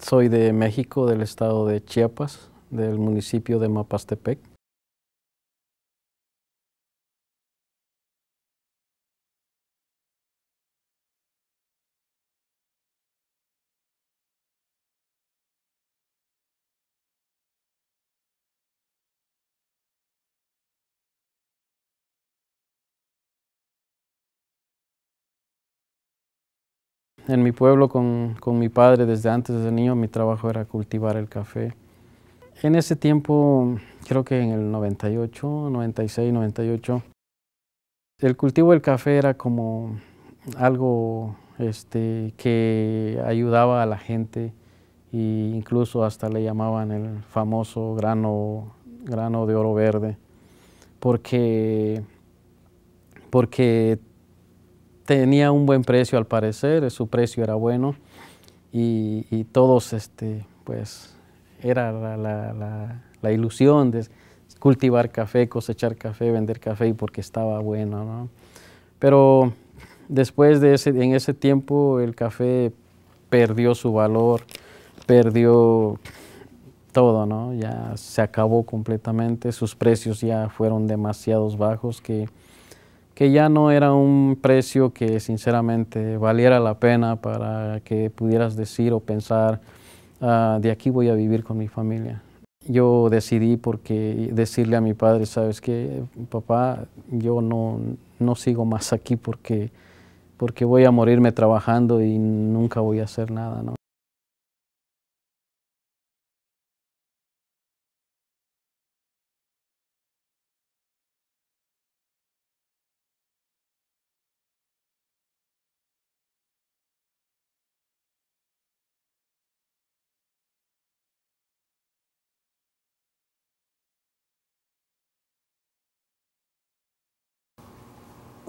Soy de México, del estado de Chiapas, del municipio de Mapastepec. en mi pueblo con, con, mi padre desde antes, de niño, mi trabajo era cultivar el café. En ese tiempo, creo que en el 98, 96, 98, el cultivo del café era como algo este, que ayudaba a la gente e incluso hasta le llamaban el famoso grano, grano de oro verde, porque, porque tenía un buen precio al parecer, su precio era bueno y, todos, este, pues, era la, ilusión de cultivar café, cosechar café, vender café y porque estaba bueno, ¿no? Pero después de ese, en ese tiempo el café perdió su valor, perdió todo, ¿no? Ya se acabó completamente, sus precios ya fueron demasiados bajos que que ya no era un precio que sinceramente valiera la pena para que pudieras decir o pensar, ah, de aquí voy a vivir con mi familia. Yo decidí porque decirle a mi padre, sabes que papá, yo no, no sigo más aquí porque, porque voy a morirme trabajando y nunca voy a hacer nada. ¿no?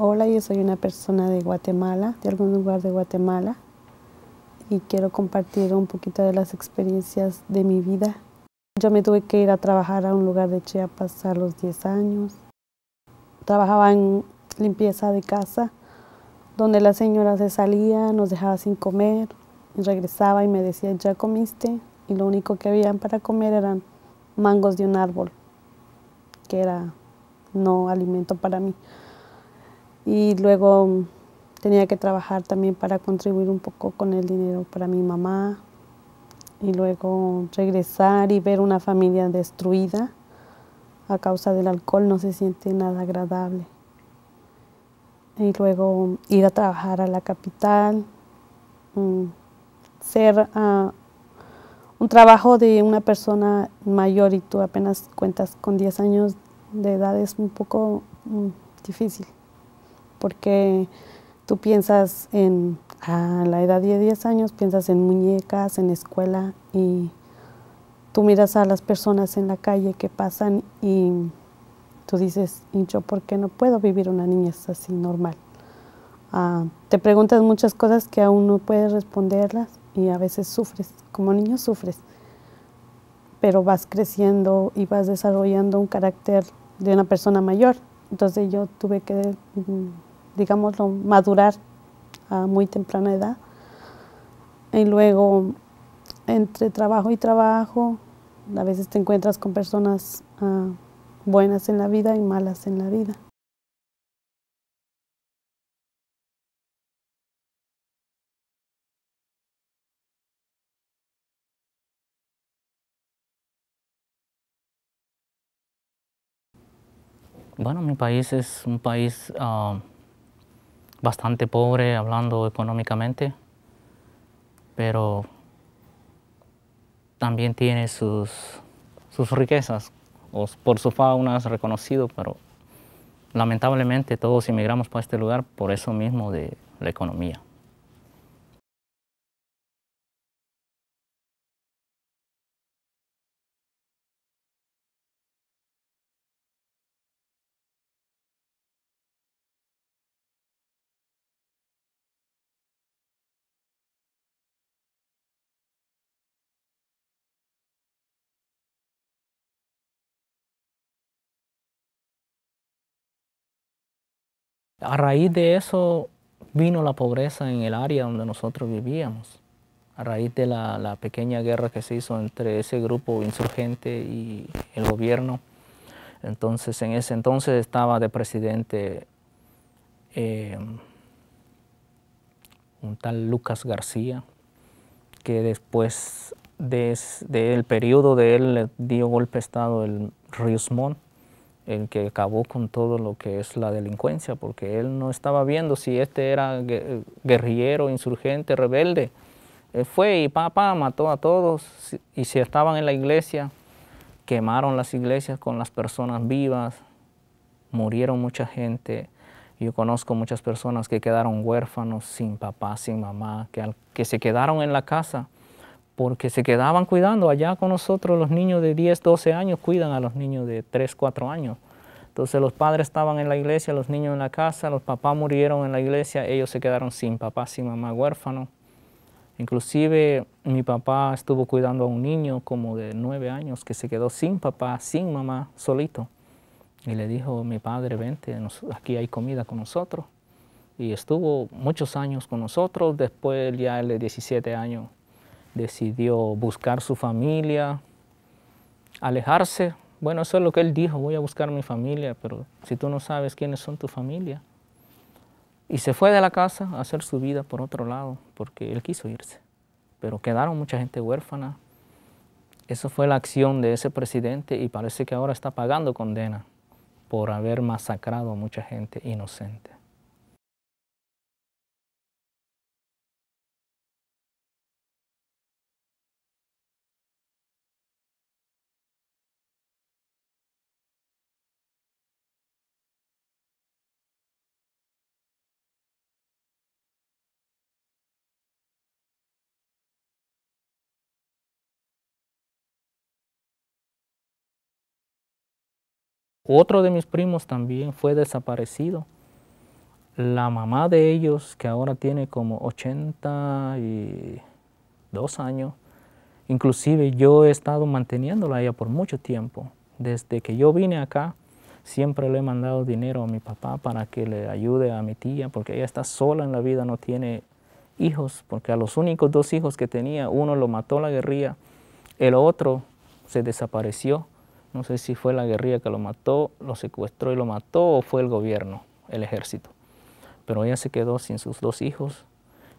Hola, yo soy una persona de Guatemala, de algún lugar de Guatemala, y quiero compartir un poquito de las experiencias de mi vida. Yo me tuve que ir a trabajar a un lugar de Chiapas a los 10 años. Trabajaba en limpieza de casa, donde la señora se salía, nos dejaba sin comer, regresaba y me decía, ya comiste, y lo único que habían para comer eran mangos de un árbol, que era no alimento para mí y luego tenía que trabajar también para contribuir un poco con el dinero para mi mamá y luego regresar y ver una familia destruida a causa del alcohol no se siente nada agradable. Y luego ir a trabajar a la capital, mm, ser ah, un trabajo de una persona mayor y tú apenas cuentas con 10 años de edad es un poco mm, difícil porque tú piensas en, a la edad de 10 años, piensas en muñecas, en escuela y tú miras a las personas en la calle que pasan y tú dices, hincho, ¿por qué no puedo vivir una niñez así normal? Ah, te preguntas muchas cosas que aún no puedes responderlas y a veces sufres, como niño sufres, pero vas creciendo y vas desarrollando un carácter de una persona mayor. Entonces yo tuve que mm, digámoslo, madurar a muy temprana edad. Y luego, entre trabajo y trabajo, a veces te encuentras con personas ah, buenas en la vida y malas en la vida. Bueno, mi país es un país ah, bastante pobre hablando económicamente, pero también tiene sus, sus riquezas. O por su fauna es reconocido, pero lamentablemente todos emigramos para este lugar por eso mismo de la economía. A raíz de eso vino la pobreza en el área donde nosotros vivíamos, a raíz de la, pequeña guerra que se hizo entre ese grupo insurgente y el gobierno. Entonces, en ese entonces estaba de presidente eh, un tal Lucas García, que después del periodo de él dio golpe de Estado el Riusmont el que acabó con todo lo que es la delincuencia, porque él no estaba viendo si este era guerrillero, insurgente, rebelde. fue y pa, mató a todos y si estaban en la iglesia, quemaron las iglesias con las personas vivas, murieron mucha gente. Yo conozco muchas personas que quedaron huérfanos, sin papá, sin mamá, que, que se quedaron en la casa porque se quedaban cuidando. Allá con nosotros los niños de 10, 12 años cuidan a los niños de 3, 4 años. Entonces los padres estaban en la iglesia, los niños en la casa, los papás murieron en la iglesia, ellos se quedaron sin papá, sin mamá, huérfanos. Inclusive mi papá estuvo cuidando a un niño como de 9 años que se quedó sin papá, sin mamá, solito. Y le dijo mi padre, vente, aquí hay comida con nosotros. Y estuvo muchos años con nosotros, después ya de 17 años decidió buscar su familia, alejarse. Bueno, eso es lo que él dijo, voy a buscar mi familia, pero si tú no sabes quiénes son tu familia. Y se fue de la casa a hacer su vida por otro lado, porque él quiso irse. Pero quedaron mucha gente huérfana. Eso fue la acción de ese presidente y parece que ahora está pagando condena por haber masacrado a mucha gente inocente. Otro de mis primos también fue desaparecido. La mamá de ellos, que ahora tiene como 82 años, inclusive yo he estado manteniéndola a ella por mucho tiempo. Desde que yo vine acá, siempre le he mandado dinero a mi papá para que le ayude a mi tía, porque ella está sola en la vida, no tiene hijos, porque a los únicos dos hijos que tenía, uno lo mató la guerrilla, el otro se desapareció. No sé si fue la guerrilla que lo mató, lo secuestró y lo mató, o fue el gobierno, el ejército. Pero ella se quedó sin sus dos hijos.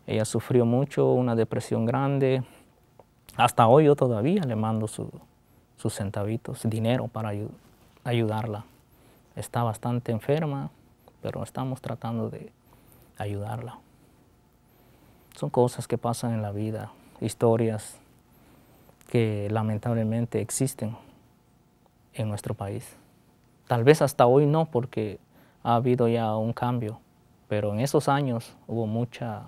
Ella sufrió mucho, una depresión grande. Hasta hoy yo todavía le mando sus centavitos, dinero para ayudarla. Está bastante enferma, pero estamos tratando de ayudarla. Son cosas que pasan en la vida, historias que lamentablemente existen en nuestro país. Tal vez hasta hoy no, porque ha habido ya un cambio, pero en esos años hubo mucha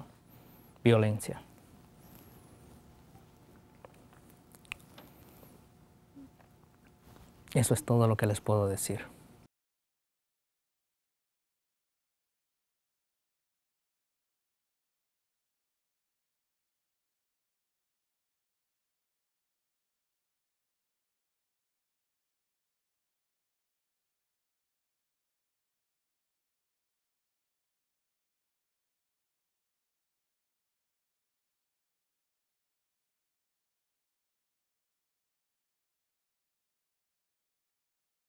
violencia. Eso es todo lo que les puedo decir.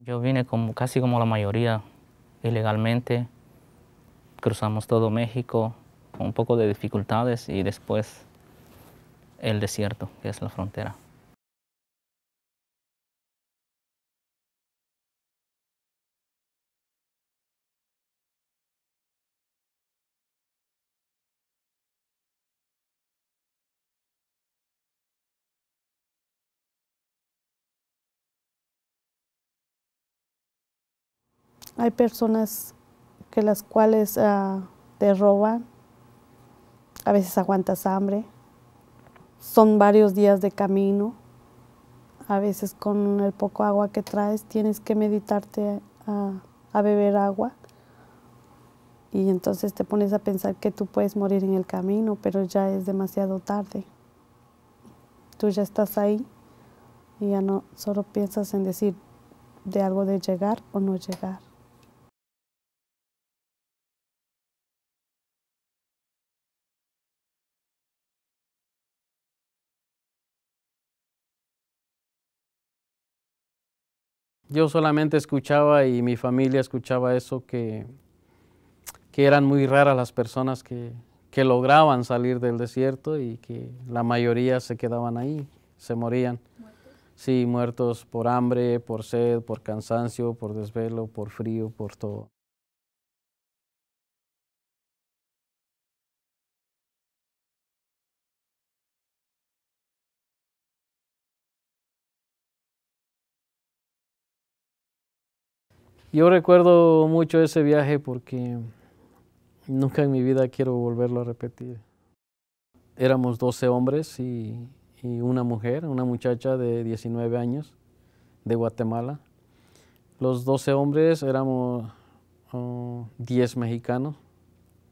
Yo vine como casi como la mayoría ilegalmente. Cruzamos todo México con un poco de dificultades y después el desierto, que es la frontera. Hay personas que las cuales ah, te roban, a veces aguantas hambre, son varios días de camino, a veces con el poco agua que traes tienes que meditarte ah, a beber agua y entonces te pones a pensar que tú puedes morir en el camino, pero ya es demasiado tarde. Tú ya estás ahí y ya no solo piensas en decir de algo de llegar o no llegar. Yo solamente escuchaba y mi familia escuchaba eso, que, que eran muy raras las personas que, que lograban salir del desierto y que la mayoría se quedaban ahí, se morían. Sí, muertos por hambre, por sed, por cansancio, por desvelo, por frío, por todo. Yo recuerdo mucho ese viaje porque nunca en mi vida quiero volverlo a repetir. Éramos 12 hombres y, una mujer, una muchacha de 19 años de Guatemala. Los 12 hombres éramos oh, diez 10 mexicanos,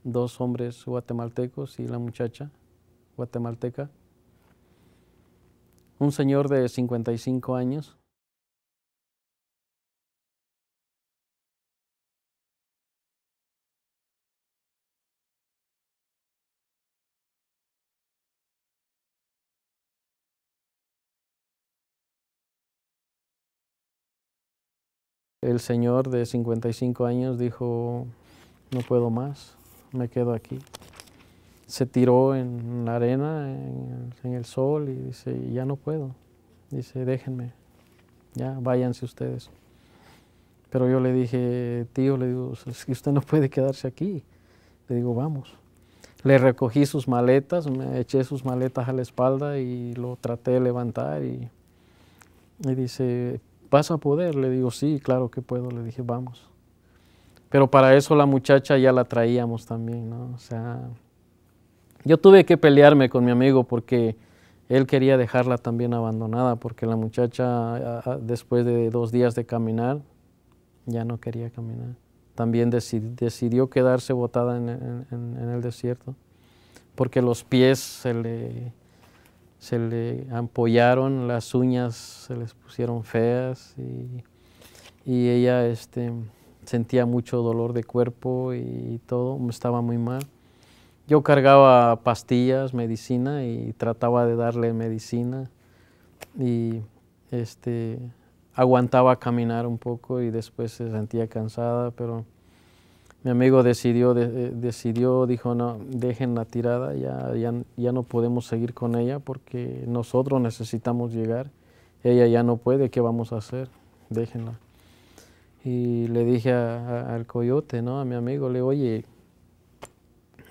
dos hombres guatemaltecos y la muchacha guatemalteca. Un señor de 55 años. El señor de 55 años dijo, no puedo más, me quedo aquí. Se tiró en la arena, en el, sol, y dice, ya no puedo. Dice, déjenme, ya váyanse ustedes. Pero yo le dije, tío, le digo, es usted no puede quedarse aquí. Le digo, vamos. Le recogí sus maletas, me eché sus maletas a la espalda y lo traté de levantar y, y dice, ¿vas a poder? Le digo, sí, claro que puedo. Le dije, vamos. Pero para eso la muchacha ya la traíamos también, ¿no? O sea, yo tuve que pelearme con mi amigo porque él quería dejarla también abandonada, porque la muchacha ah, ah, después de dos días de caminar, ya no quería caminar. También decidió quedarse botada en, en el desierto, porque los pies se le, se le ampollaron las uñas, se les pusieron feas y, y ella este, sentía mucho dolor de cuerpo y todo, estaba muy mal. Yo cargaba pastillas, medicina y trataba de darle medicina y este, aguantaba caminar un poco y después se sentía cansada, pero mi amigo decidió, eh, decidió, dijo, no, dejen la tirada, ya, ya, no podemos seguir con ella porque nosotros necesitamos llegar. Ella ya no puede, ¿qué vamos a hacer? Déjenla. Y le dije al coyote, ¿no? A mi amigo, le oye,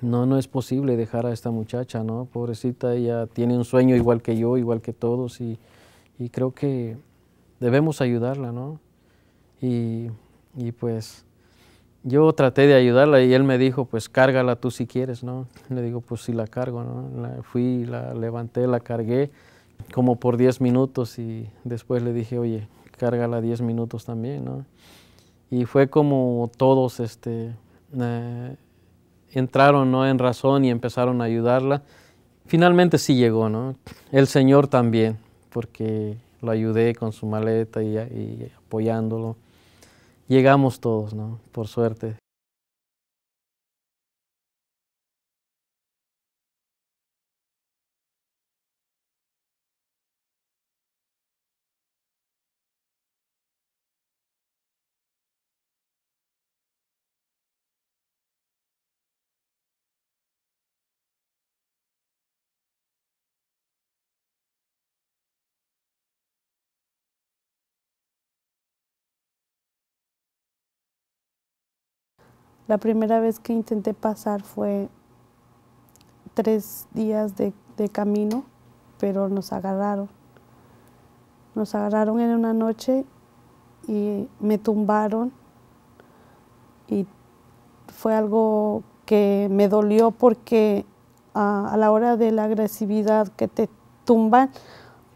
no, no es posible dejar a esta muchacha, ¿no? Pobrecita, ella tiene un sueño igual que yo, igual que todos, y, creo que debemos ayudarla, ¿no? y pues yo traté de ayudarla y él me dijo, pues cárgala tú si quieres, ¿no? Le digo, pues sí la cargo, ¿no? fui, la levanté, la cargué como por 10 minutos y después le dije, oye, cárgala 10 minutos también, ¿no? Y fue como todos este, eh, entraron ¿no? en razón y empezaron a ayudarla. Finalmente sí llegó, ¿no? El Señor también, porque lo ayudé con su maleta y apoyándolo llegamos todos, ¿no? Por suerte. La primera vez que intenté pasar fue tres días de, camino, pero nos agarraron. Nos agarraron en una noche y me tumbaron y fue algo que me dolió porque ah, a la hora de la agresividad que te tumban,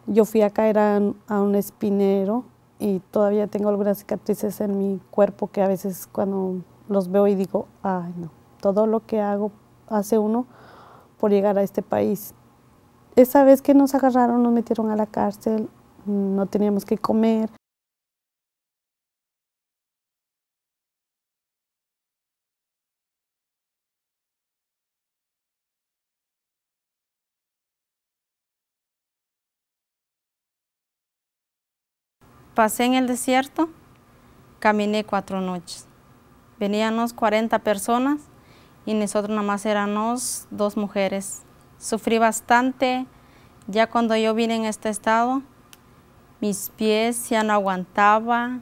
yo fui a caer a, un espinero y todavía tengo algunas cicatrices en mi cuerpo que a veces cuando los veo y digo, ay no, todo lo que hago hace uno por llegar a este país. Esa vez que nos agarraron, nos metieron a la cárcel, no teníamos que comer. Pasé en el desierto, caminé cuatro noches teníamos 40 personas y nosotros nada más éramos dos mujeres. Sufrí bastante, ya cuando yo vine en este estado, mis pies ya no aguantaba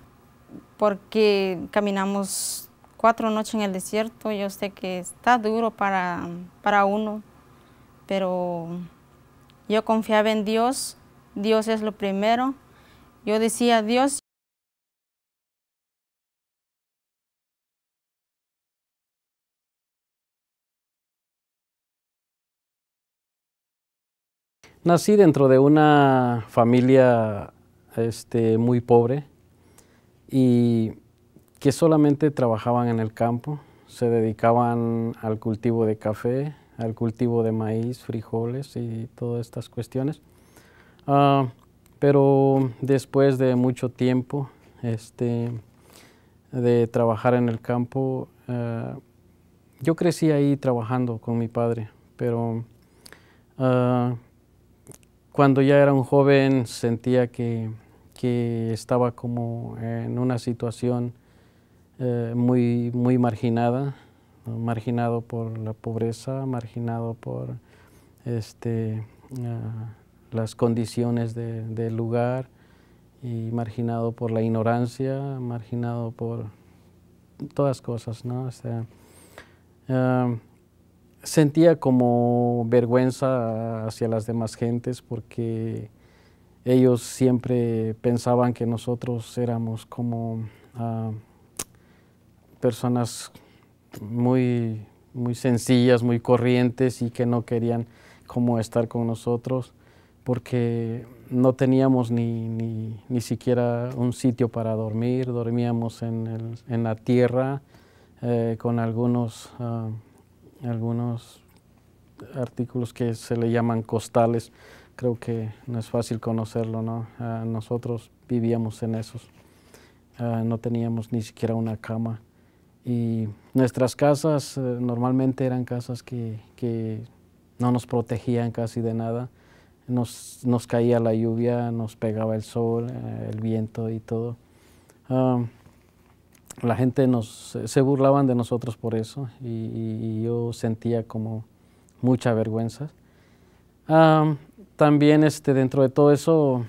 porque caminamos cuatro noches en el desierto, yo sé que está duro para, para uno, pero yo confiaba en Dios, Dios es lo primero. Yo decía, Dios, Nací dentro de una familia este, muy pobre y que solamente trabajaban en el campo, se dedicaban al cultivo de café, al cultivo de maíz, frijoles y todas estas cuestiones. Ah, pero después de mucho tiempo este, de trabajar en el campo, ah, yo crecí ahí trabajando con mi padre, pero ah, cuando ya era un joven sentía que, estaba como en una situación eh, muy, muy marginada, marginado por la pobreza, marginado por este, eh, las condiciones del lugar y marginado por la ignorancia, marginado por todas cosas, ¿no? Eh, sentía como vergüenza hacia las demás gentes porque ellos siempre pensaban que nosotros éramos como ah, personas muy, muy sencillas, muy corrientes y que no querían como estar con nosotros porque no teníamos ni, ni, ni siquiera un sitio para dormir, dormíamos en, la tierra eh, con algunos... Ah, algunos artículos que se le llaman costales. Creo que no es fácil conocerlo, ¿no? Ah, nosotros vivíamos en esos. Ah, no teníamos ni siquiera una cama. Y nuestras casas eh, normalmente eran casas que, no nos protegían casi de nada. Nos, nos caía la lluvia, nos pegaba el sol, eh, el viento y todo. Ah, la gente nos, se burlaban de nosotros por eso y, yo sentía como mucha vergüenza. también este, dentro de todo eso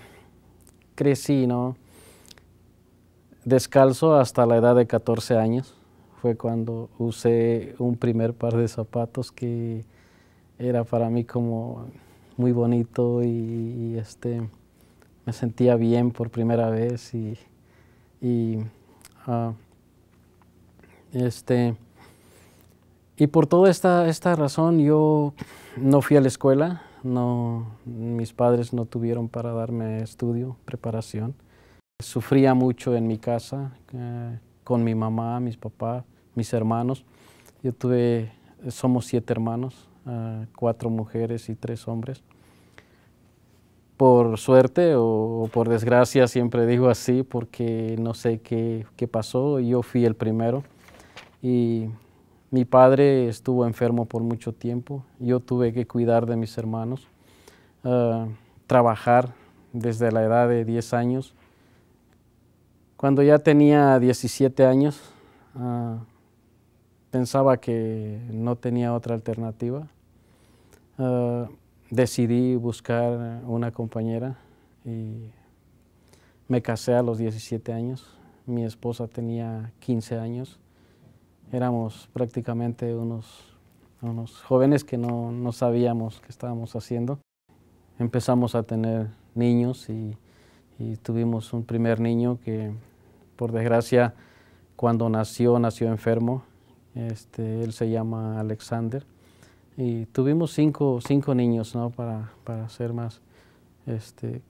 crecí, ¿no? Descalzo hasta la edad de 14 años. Fue cuando usé un primer par de zapatos que era para mí como muy bonito y, este, me sentía bien por primera vez y, ah, este, y por toda esta, razón yo no fui a la escuela, no, mis padres no tuvieron para darme estudio, preparación. Sufría mucho en mi casa, eh, con mi mamá, mis papás, mis hermanos. Yo tuve, somos siete hermanos, eh, cuatro mujeres y tres hombres. Por suerte o, por desgracia, siempre digo así, porque no sé qué pasó, yo fui el primero y mi padre estuvo enfermo por mucho tiempo. Yo tuve que cuidar de mis hermanos, ah, trabajar desde la edad de 10 años. Cuando ya tenía 17 años, ah, pensaba que no tenía otra alternativa. Ah, decidí buscar una compañera y me casé a los 17 años. Mi esposa tenía 15 años éramos prácticamente unos, jóvenes que no, sabíamos qué estábamos haciendo. Empezamos a tener niños y, tuvimos un primer niño que, por desgracia, cuando nació, nació enfermo. Este, él se llama Alexander. Y tuvimos cinco, cinco niños, Para, para ser más. Este,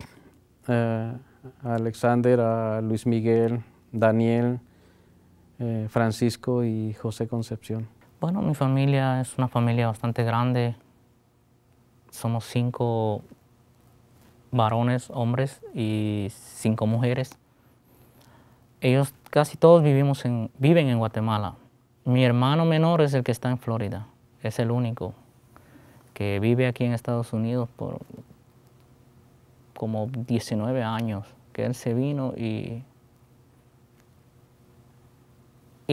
eh, Alexander, a Luis Miguel, Daniel, eh, Francisco y José Concepción? Bueno, mi familia es una familia bastante grande. Somos cinco varones, hombres y cinco mujeres. Ellos casi todos vivimos en, viven en Guatemala. Mi hermano menor es el que está en Florida. Es el único que vive aquí en Estados Unidos por como 19 años, que él se vino y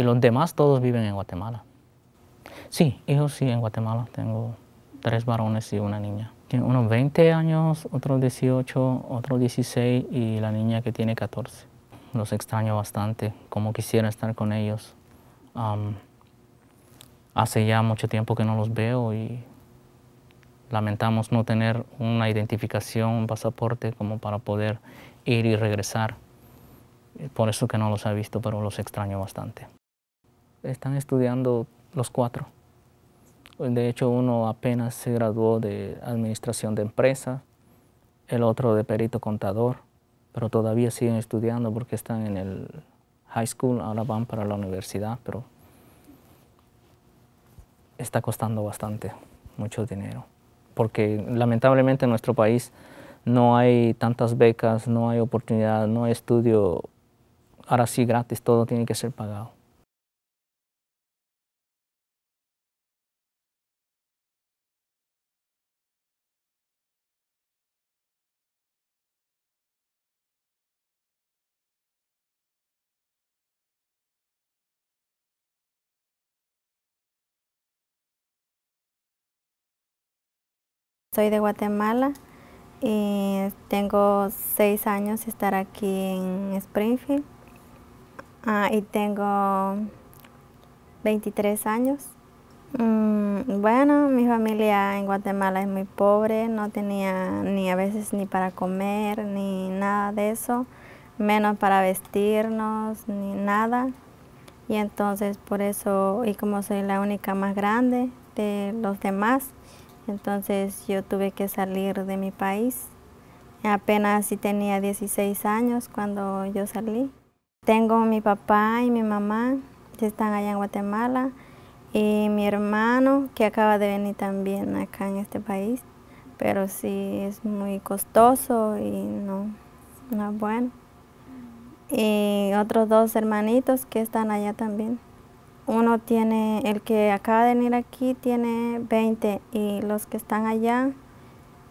y los demás todos viven en Guatemala. Sí, hijos sí, en Guatemala. Tengo tres varones y una niña. Tiene unos 20 años, otros 18, otros 16 y la niña que tiene 14. Los extraño bastante, como quisiera estar con ellos. hace ya mucho tiempo que no los veo y lamentamos no tener una identificación, un pasaporte como para poder ir y regresar. Por eso que no los he visto, pero los extraño bastante están estudiando los cuatro. De hecho, uno apenas se graduó de administración de empresa, el otro de perito contador, pero todavía siguen estudiando porque están en el high school, ahora van para la universidad, pero está costando bastante, mucho dinero, porque lamentablemente en nuestro país no hay tantas becas, no hay oportunidad, no hay estudio, ahora sí gratis, todo tiene que ser pagado. Soy de Guatemala y tengo seis años de estar aquí en Springfield ah, y tengo 23 años. Mm, bueno, mi familia en Guatemala es muy pobre, no tenía ni a veces ni para comer ni nada de eso, menos para vestirnos ni nada. Y entonces por eso, y como soy la única más grande de los demás, entonces yo tuve que salir de mi país. Apenas si tenía 16 años cuando yo salí. Tengo mi papá y mi mamá que están allá en Guatemala y mi hermano que acaba de venir también acá en este país. Pero sí es muy costoso y no, no es bueno. Y otros dos hermanitos que están allá también uno tiene, el que acaba de venir aquí tiene 20 y los que están allá,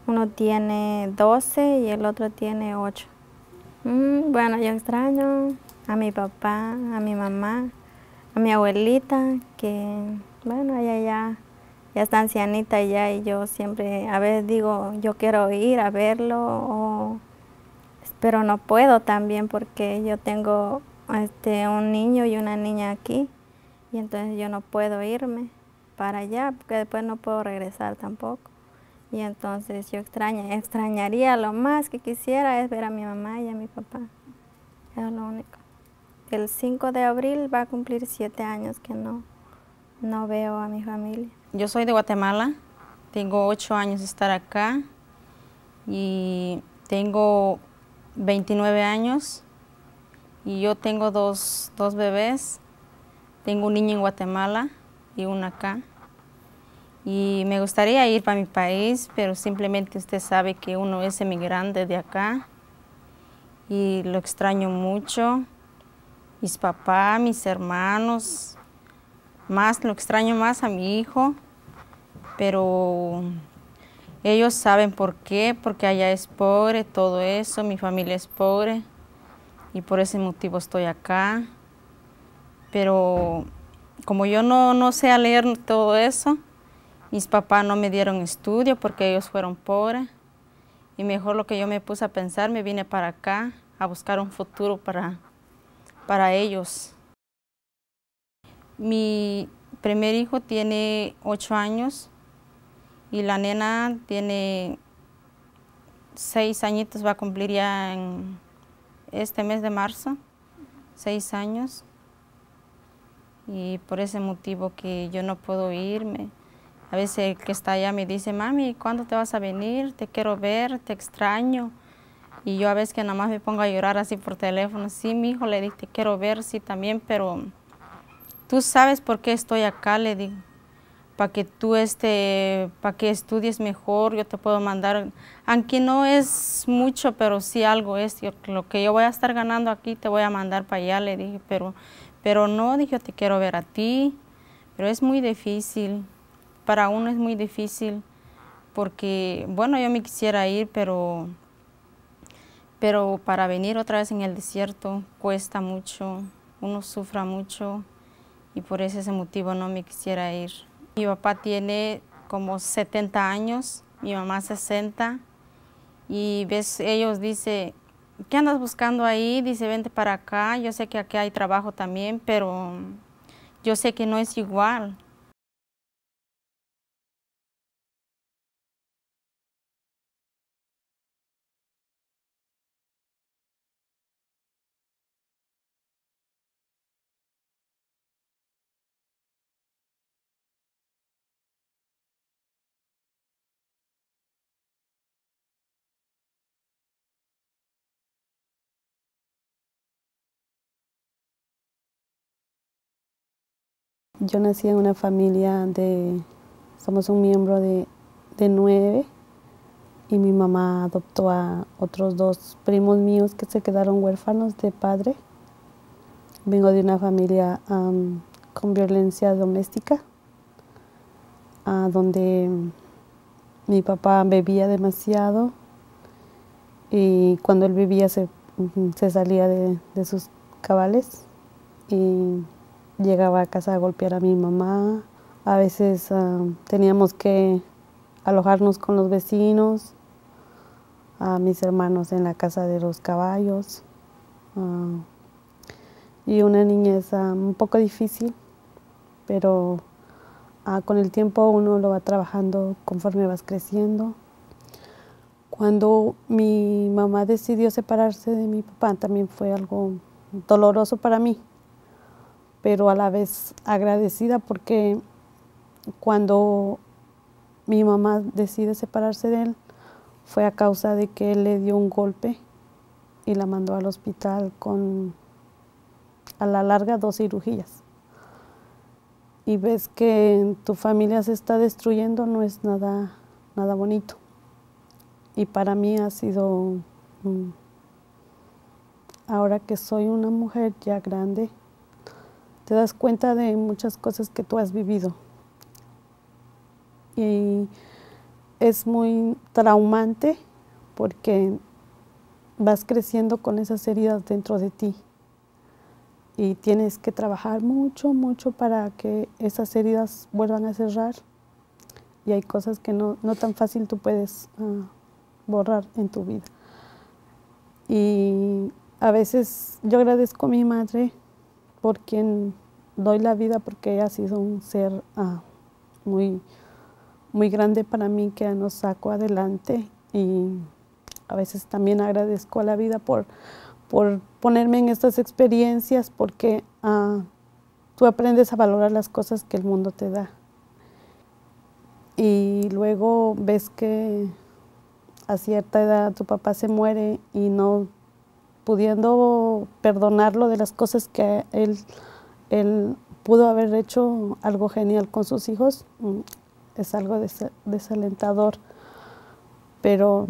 uno tiene 12 y el otro tiene 8. Mm, bueno, yo extraño a mi papá, a mi mamá, a mi abuelita, que bueno, ella ya, ya está ancianita ya y yo siempre a veces digo, yo quiero ir a verlo, pero no puedo también porque yo tengo este, un niño y una niña aquí y entonces yo no puedo irme para allá porque después no puedo regresar tampoco. Y entonces yo extraña, extrañaría lo más que quisiera es ver a mi mamá y a mi papá. Es lo único. El 5 de abril va a cumplir siete años que no, no veo a mi familia. Yo soy de Guatemala, tengo ocho años de estar acá y tengo 29 años y yo tengo dos, dos bebés tengo un niño en Guatemala y uno acá. Y me gustaría ir para mi país, pero simplemente usted sabe que uno es emigrante de acá y lo extraño mucho. Mis papás, mis hermanos, más lo extraño más a mi hijo, pero ellos saben por qué, porque allá es pobre, todo eso, mi familia es pobre y por ese motivo estoy acá pero como yo no, sé leer todo eso, mis papás no me dieron estudio porque ellos fueron pobres. Y mejor lo que yo me puse a pensar, me vine para acá a buscar un futuro para, para ellos. Mi primer hijo tiene ocho años y la nena tiene seis añitos, va a cumplir ya en este mes de marzo, seis años y por ese motivo que yo no puedo irme. A veces que está allá me dice, mami, ¿cuándo te vas a venir? Te quiero ver, te extraño. Y yo a veces que nada más me pongo a llorar así por teléfono. Sí, mi hijo, le dije, te quiero ver, sí, también, pero tú sabes por qué estoy acá, le digo. Para que tú este, para que estudies mejor, yo te puedo mandar. Aunque no es mucho, pero sí algo es. lo que yo voy a estar ganando aquí, te voy a mandar para allá, le dije. Pero pero no, dije, te quiero ver a ti, pero es muy difícil, para uno es muy difícil, porque, bueno, yo me quisiera ir, pero, pero para venir otra vez en el desierto cuesta mucho, uno sufra mucho, y por ese, motivo no me quisiera ir. Mi papá tiene como 70 años, mi mamá 60, y ves, ellos dicen, ¿qué andas buscando ahí? Dice, vente para acá, yo sé que aquí hay trabajo también, pero yo sé que no es igual. Yo nací en una familia de, somos un miembro de, nueve y mi mamá adoptó a otros dos primos míos que se quedaron huérfanos de padre. Vengo de una familia con violencia doméstica, donde mi papá bebía demasiado y cuando él bebía se, salía de, de sus cabales y llegaba a casa a golpear a mi mamá. A veces ah, teníamos que alojarnos con los vecinos, a mis hermanos en la casa de los caballos. Ah, y una niña ah, es un poco difícil, pero con el tiempo uno lo va trabajando conforme vas creciendo. Cuando mi mamá decidió separarse de mi papá también fue algo doloroso para mí pero a la vez agradecida porque cuando mi mamá decide separarse de él, fue a causa de que él le dio un golpe y la mandó al hospital con a la larga dos cirugías. Y ves que tu familia se está destruyendo, no es nada, nada bonito. Y para mí ha sido, ahora que soy una mujer ya grande, te das cuenta de muchas cosas que tú has vivido. Y es muy traumante porque vas creciendo con esas heridas dentro de ti. Y tienes que trabajar mucho, mucho para que esas heridas vuelvan a cerrar. Y hay cosas que no, tan fácil tú puedes ah, borrar en tu vida. Y a veces yo agradezco a mi madre por quien doy la vida porque ella ha sido un ser ah, muy, muy grande para mí que nos sacó adelante y a veces también agradezco a la vida por, por ponerme en estas experiencias porque ah, tú aprendes a valorar las cosas que el mundo te da. Y luego ves que a cierta edad tu papá se muere y no pudiendo perdonarlo de las cosas que él, él pudo haber hecho algo genial con sus hijos, mm, es algo desalentador. Pero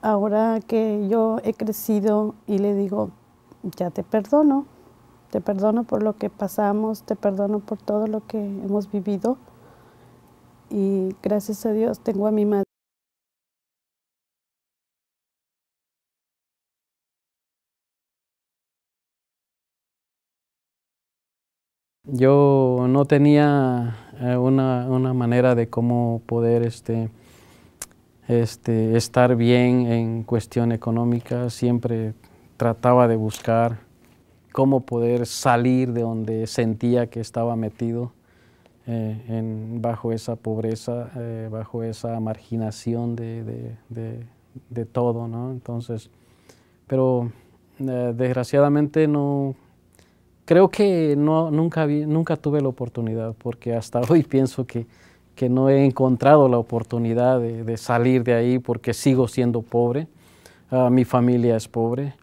ahora que yo he crecido y le digo, ya te perdono, te perdono por lo que pasamos, te perdono por todo lo que hemos vivido y gracias a Dios tengo a mi madre. yo no tenía eh, una, manera de cómo poder este, este, estar bien en cuestión económica, siempre trataba de buscar cómo poder salir de donde sentía que estaba metido, eh, en, bajo esa pobreza, eh, bajo esa marginación de, todo, ¿no? Entonces, pero desgraciadamente no, Creo que no, nunca, tuve la oportunidad, porque hasta hoy pienso que, no he encontrado la oportunidad de, salir de ahí porque sigo siendo pobre. Ah, mi familia es pobre.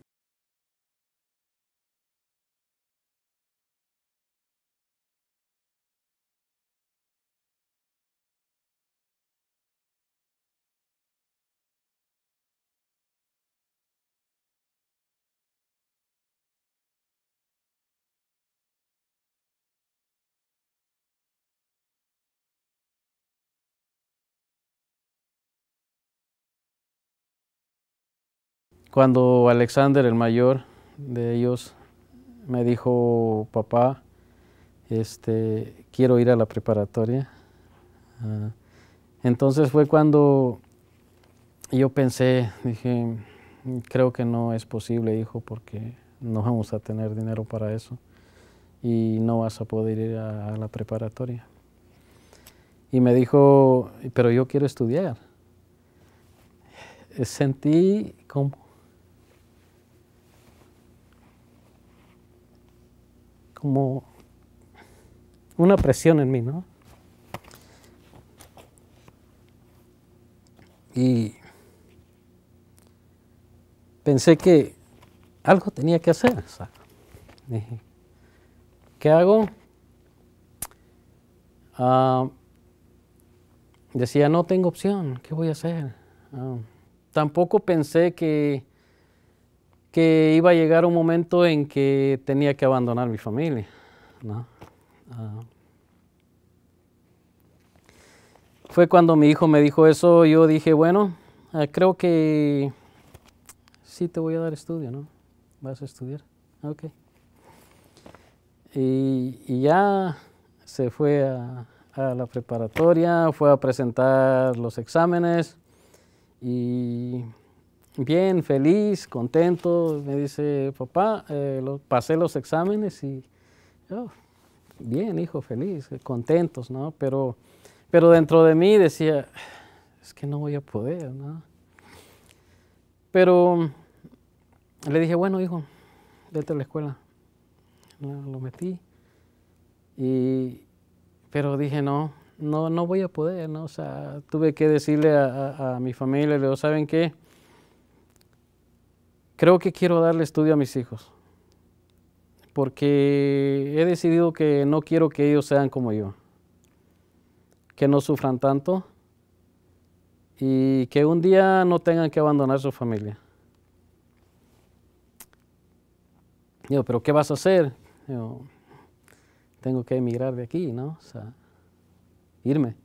Cuando Alexander, el mayor de ellos, me dijo, papá, este, quiero ir a la preparatoria. Ah, entonces fue cuando yo pensé, dije, creo que no es posible, hijo, porque no vamos a tener dinero para eso y no vas a poder ir a la preparatoria. Y me dijo, pero yo quiero estudiar. Sentí como como una presión en mí, ¿no? Y pensé que algo tenía que hacer. ¿qué hago? Ah, decía, no tengo opción, ¿qué voy a hacer? Ah, tampoco pensé que que iba a llegar un momento en que tenía que abandonar mi familia. Ah. fue cuando mi hijo me dijo eso, yo dije, bueno, ah, creo que sí te voy a dar estudio, ¿no? ¿Vas a estudiar? Ok. Y, ya se fue a, a la preparatoria, fue a presentar los exámenes y bien, feliz, contento. Me dice, papá, eh, pasé los exámenes y oh, bien, hijo, feliz, eh, contentos, ¿no? Pero, pero dentro de mí decía, es que no voy a poder, ¿no? Pero le dije, bueno, hijo, vete a la escuela. lo metí. Y, pero dije, no, no, no voy a poder, ¿no? O sea, tuve que decirle a, mi familia, le digo, ¿saben qué? creo que quiero darle estudio a mis hijos, porque he decidido que no quiero que ellos sean como yo, que no sufran tanto y que un día no tengan que abandonar su familia. Yo, pero ¿qué vas a hacer? tengo que emigrar de aquí, ¿no? O sea, irme.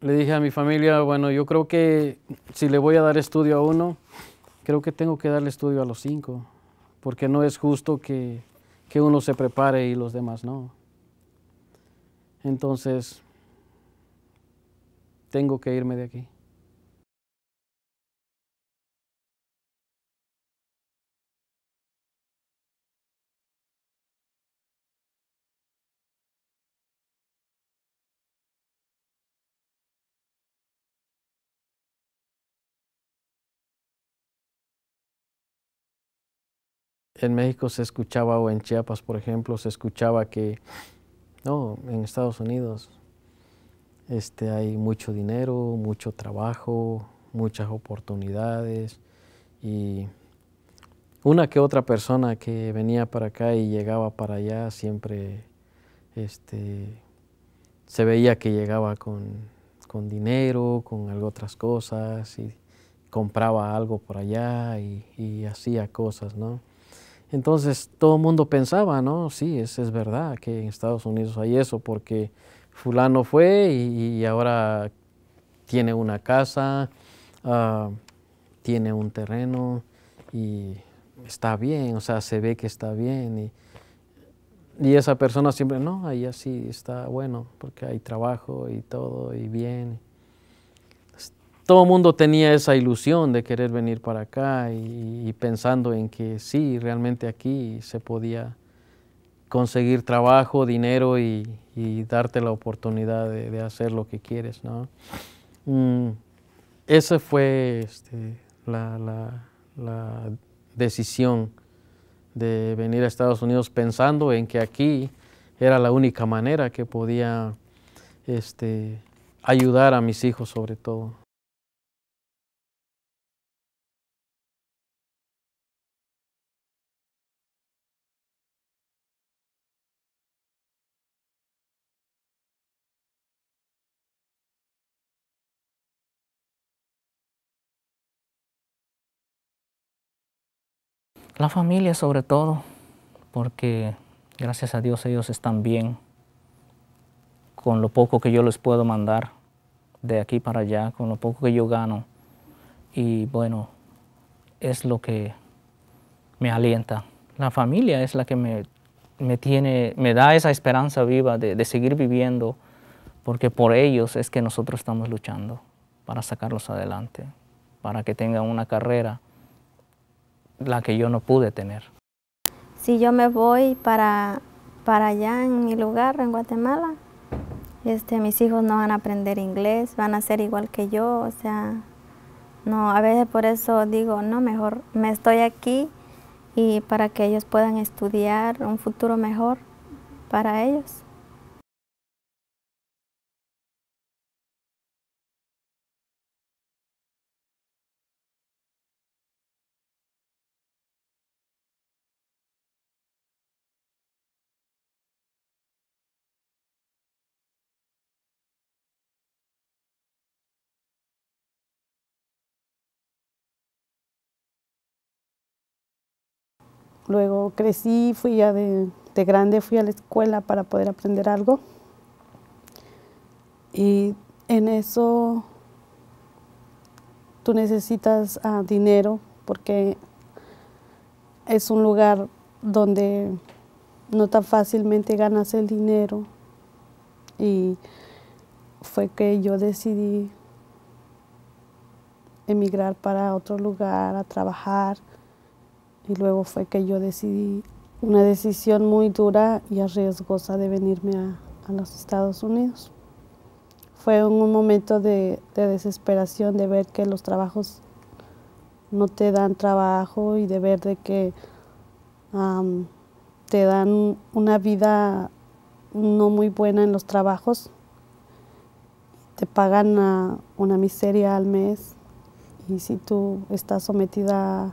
Le dije a mi familia, bueno, yo creo que si le voy a dar estudio a uno, creo que tengo que darle estudio a los cinco, porque no es justo que, que uno se prepare y los demás no. Entonces, tengo que irme de aquí. en México se escuchaba, o en Chiapas, por ejemplo, se escuchaba que, no, en Estados Unidos este, hay mucho dinero, mucho trabajo, muchas oportunidades y una que otra persona que venía para acá y llegaba para allá siempre este, se veía que llegaba con, dinero, con algo, otras cosas y compraba algo por allá y hacía cosas, ¿no? Entonces todo el mundo pensaba, ¿no? Sí, es, verdad que en Estados Unidos hay eso, porque fulano fue y, ahora tiene una casa, ah, tiene un terreno y está bien, o sea, se ve que está bien. Y, y esa persona siempre, no, ahí así está bueno, porque hay trabajo y todo y bien todo mundo tenía esa ilusión de querer venir para acá y, pensando en que sí, realmente aquí se podía conseguir trabajo, dinero y, darte la oportunidad de, hacer lo que quieres. ¿no? Mm, esa fue este, la, decisión de venir a Estados Unidos pensando en que aquí era la única manera que podía este, ayudar a mis hijos sobre todo. La familia sobre todo, porque gracias a Dios ellos están bien con lo poco que yo les puedo mandar de aquí para allá, con lo poco que yo gano. Y bueno, es lo que me alienta. La familia es la que me, tiene, me da esa esperanza viva de, de seguir viviendo, porque por ellos es que nosotros estamos luchando para sacarlos adelante, para que tengan una carrera la que yo no pude tener. Si yo me voy para, allá en mi lugar, en Guatemala, este, mis hijos no van a aprender inglés, van a ser igual que yo, o sea, no, a veces por eso digo, no, mejor me estoy aquí y para que ellos puedan estudiar un futuro mejor para ellos. Luego crecí, fui ya de, grande, fui a la escuela para poder aprender algo. Y en eso tú necesitas ah, dinero porque es un lugar donde no tan fácilmente ganas el dinero. Y fue que yo decidí emigrar para otro lugar a trabajar y luego fue que yo decidí una decisión muy dura y arriesgosa de venirme a, a los Estados Unidos. Fue un momento de, desesperación de ver que los trabajos no te dan trabajo y de ver de que te dan una vida no muy buena en los trabajos. Te pagan una, una miseria al mes y si tú estás sometida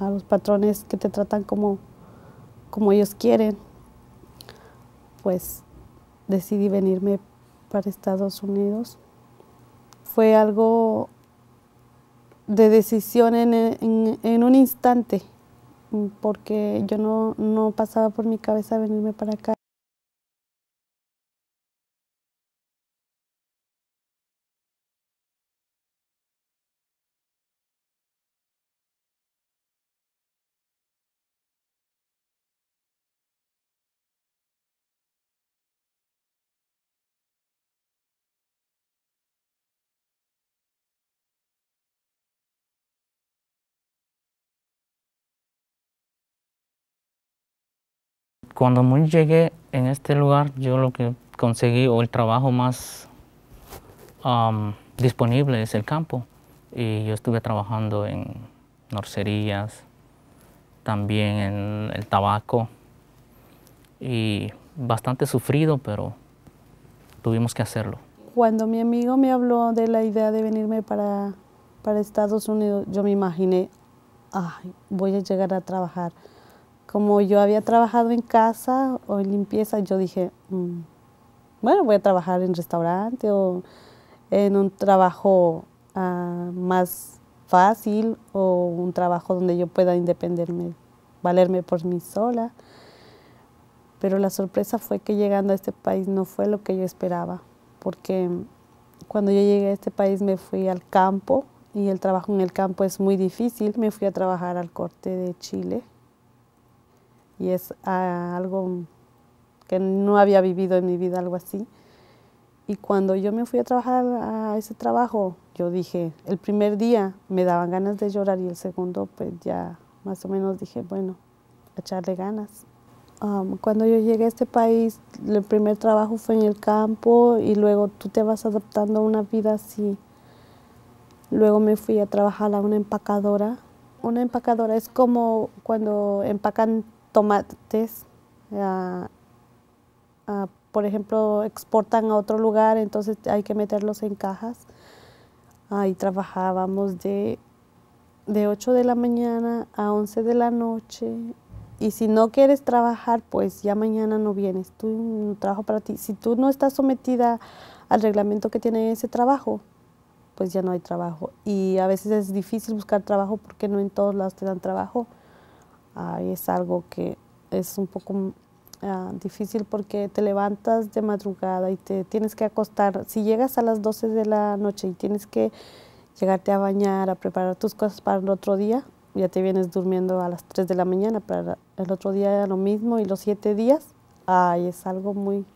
a los patrones que te tratan como, como ellos quieren, pues decidí venirme para Estados Unidos. Fue algo de decisión en, un instante, porque yo no, no pasaba por mi cabeza venirme para acá. Cuando muy llegué en este lugar, yo lo que conseguí o el trabajo más um, disponible es el campo. Y yo estuve trabajando en norcerías, también en el tabaco. Y bastante sufrido, pero tuvimos que hacerlo. Cuando mi amigo me habló de la idea de venirme para, para Estados Unidos, yo me imaginé, ay, voy a llegar a trabajar como yo había trabajado en casa o en limpieza, yo dije, mm, bueno, voy a trabajar en restaurante o en un trabajo ah, más fácil o un trabajo donde yo pueda independerme, valerme por mí sola. Pero la sorpresa fue que llegando a este país no fue lo que yo esperaba, porque cuando yo llegué a este país me fui al campo y el trabajo en el campo es muy difícil. Me fui a trabajar al corte de Chile y es ah, algo que no había vivido en mi vida, algo así. Y cuando yo me fui a trabajar a ese trabajo, yo dije, el primer día me daban ganas de llorar y el segundo pues ya más o menos dije, bueno, echarle ganas. Um, cuando yo llegué a este país, el primer trabajo fue en el campo y luego tú te vas adaptando a una vida así. Luego me fui a trabajar a una empacadora. Una empacadora es como cuando empacan tomates, ah, ah, por ejemplo, exportan a otro lugar, entonces hay que meterlos en cajas. Ahí trabajábamos de, de 8 de la mañana a 11 de la noche. Y si no quieres trabajar, pues ya mañana no vienes. Tú no trabajo para ti. Si tú no estás sometida al reglamento que tiene ese trabajo, pues ya no hay trabajo. Y a veces es difícil buscar trabajo porque no en todos lados te dan trabajo es algo que es un poco ah, difícil porque te levantas de madrugada y te tienes que acostar. Si llegas a las 12 de la noche y tienes que llegarte a bañar, a preparar tus cosas para el otro día, ya te vienes durmiendo a las 3 de la mañana, para el otro día lo mismo y los 7 días, ay, es algo muy,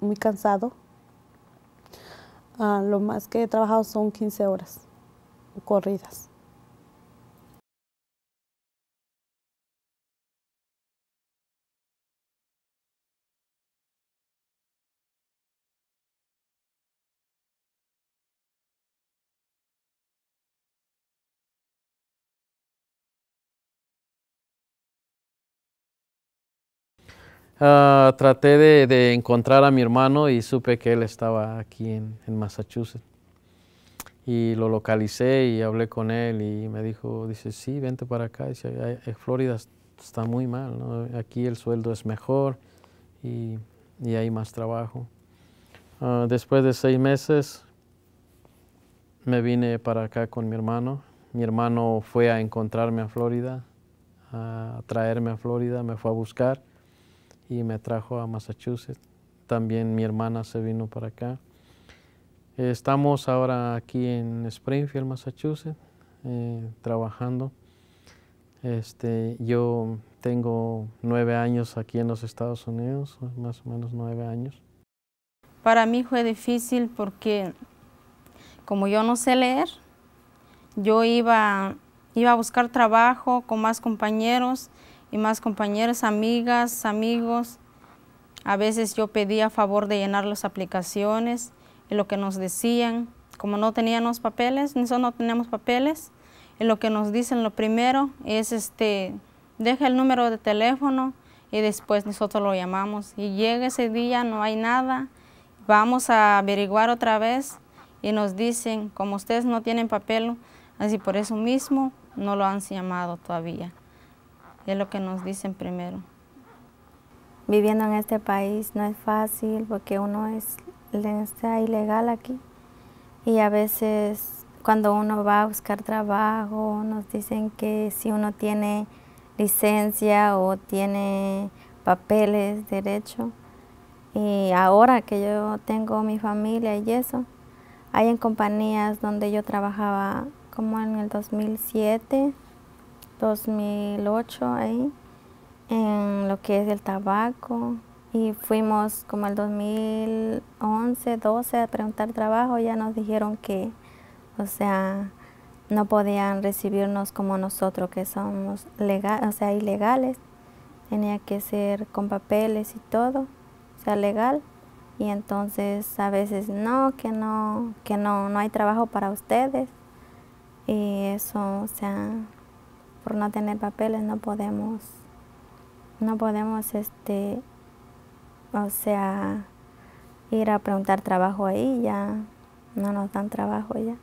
muy cansado. Ah, lo más que he trabajado son 15 horas corridas. Ah, traté de, encontrar a mi hermano y supe que él estaba aquí en, Massachusetts. Y lo localicé y hablé con él y me dijo, dice, sí, vente para acá. Dice, eh, Florida está muy mal, aquí el sueldo es mejor y, hay más trabajo. Ah, después de seis meses me vine para acá con mi hermano. Mi hermano fue a encontrarme a Florida, a traerme a Florida, me fue a buscar y me trajo a Massachusetts. También mi hermana se vino para acá. Estamos ahora aquí en Springfield, Massachusetts, eh, trabajando. Este, yo tengo nueve años aquí en los Estados Unidos, más o menos nueve años. Para mí fue difícil porque como yo no sé leer, yo iba, iba a buscar trabajo con más compañeros y más compañeras, amigas, amigos. A veces yo pedía favor de llenar las aplicaciones y lo que nos decían, como no teníamos papeles, nosotros no teníamos papeles, y lo que nos dicen lo primero es este, deja el número de teléfono y después nosotros lo llamamos. Y llega ese día, no hay nada, vamos a averiguar otra vez y nos dicen, como ustedes no tienen papel, así por eso mismo no lo han llamado todavía es lo que nos dicen primero. Viviendo en este país no es fácil porque uno es, está ilegal aquí y a veces cuando uno va a buscar trabajo nos dicen que si uno tiene licencia o tiene papeles, derecho. Y ahora que yo tengo mi familia y eso, hay en compañías donde yo trabajaba como en el 2007, 2008 ahí, en lo que es el tabaco. Y fuimos como el 2011, 12 a preguntar trabajo, ya nos dijeron que, o sea, no podían recibirnos como nosotros, que somos legal, o sea, ilegales. Tenía que ser con papeles y todo, o sea, legal. Y entonces a veces no, que no, que no, no hay trabajo para ustedes. Y eso, o sea, por no tener papeles no podemos, no podemos, este, o sea, ir a preguntar trabajo ahí, ya no nos dan trabajo ya.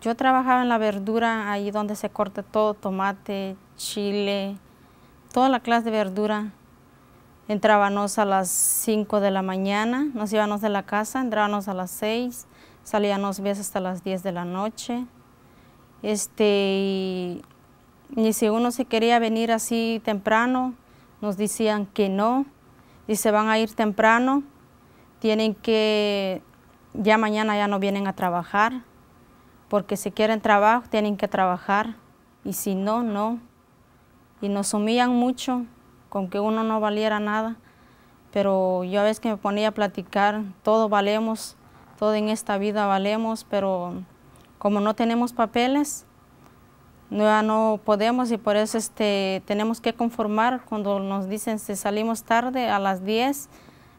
yo trabajaba en la verdura, ahí donde se corta todo, tomate, chile, toda la clase de verdura. Entrábamos a las 5 de la mañana, nos íbamos de la casa, entrábamos a las 6, salíamos veces hasta las 10 de la noche. Este, y si uno se quería venir así temprano, nos decían que no, y se van a ir temprano, tienen que, ya mañana ya no vienen a trabajar porque si quieren trabajo tienen que trabajar y si no, no. Y nos humillan mucho con que uno no valiera nada, pero yo a veces que me ponía a platicar, todo valemos, todo en esta vida valemos, pero como no tenemos papeles, no, no podemos y por eso este, tenemos que conformar cuando nos dicen si salimos tarde a las 10,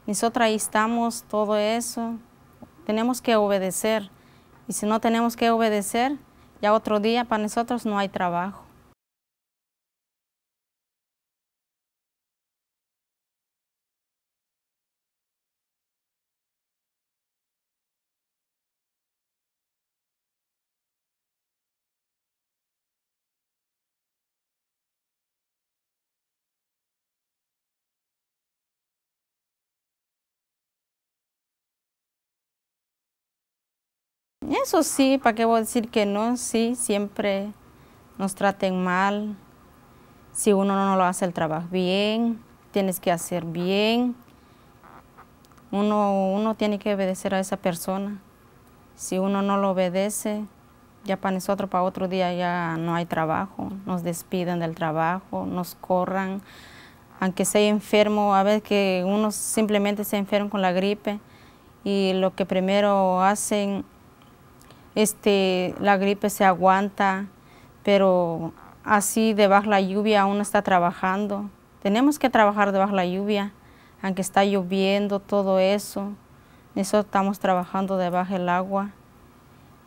nosotros ahí estamos, todo eso, tenemos que obedecer y si no tenemos que obedecer, ya otro día para nosotros no hay trabajo. Eso sí, ¿para qué voy a decir que no? Sí, siempre nos traten mal. Si uno no lo hace el trabajo bien, tienes que hacer bien. Uno, uno tiene que obedecer a esa persona. Si uno no lo obedece, ya para nosotros, para otro día ya no hay trabajo. Nos despidan del trabajo, nos corran. Aunque sea enfermo, a veces que uno simplemente se enferma con la gripe y lo que primero hacen este, la gripe se aguanta, pero así debajo la lluvia uno está trabajando. Tenemos que trabajar debajo la lluvia, aunque está lloviendo, todo eso. Nosotros estamos trabajando debajo el agua.